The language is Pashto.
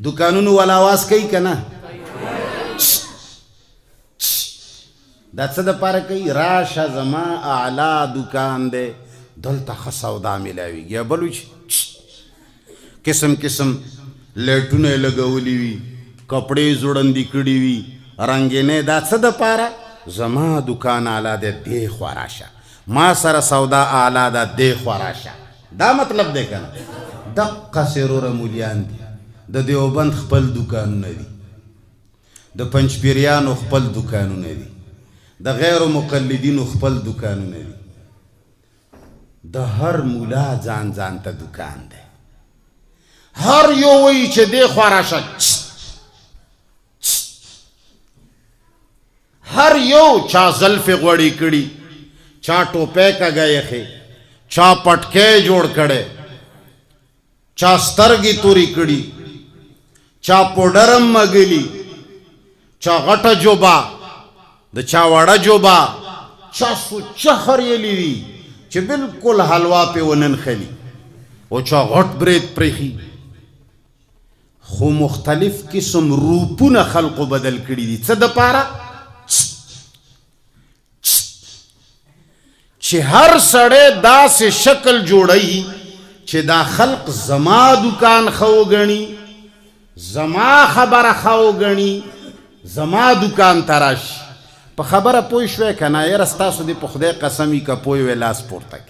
دکانونو ولا आवाज کوي کنه دا څه د پاره کوي راشه زما اعلی دکان دی دلته ښه سودا میلاویږي یا بل قسم قسم لیټونه لګولي وي کپڑے زوړندې کړي وي رنگینې دا څه د پاره زما دکان اعلی دی دی خو راشه ما سره سودا اعلی ده دی خو راشه دا مطلب دی کنه دقه سرور مولیان دی د دیوبند خپل دکانونه دي د پنځپیریانو خپل دکانونه دي د غیر مقلدینو خپل دکانونه دي د هر مولا ځان ځان ته دکان دی هر یو وی چې دی خورشه هر یو چا زلف غوړی کړي چا ټوپه کګای خې چا پټکې جوړ کړي چا سترګي توري کړي چا پودرم مگلی چا غټه جوبا د چا وړه جوبا چا سوچه خریلی دی چې بالکل حلوا په ونن خلی او چا غټ برید پرخي خو مختلف قسم روپونه خلقو بدل کړي دي څه د پاره چې هر سړی داسې شکل جوړي چې دا خلق زما دکان خو غني زما خبره خو غني زما دکان تراش په خبره پوي شوې کنه یاره تاسو دې په خدای قسمي کا پوي وې لاس پورته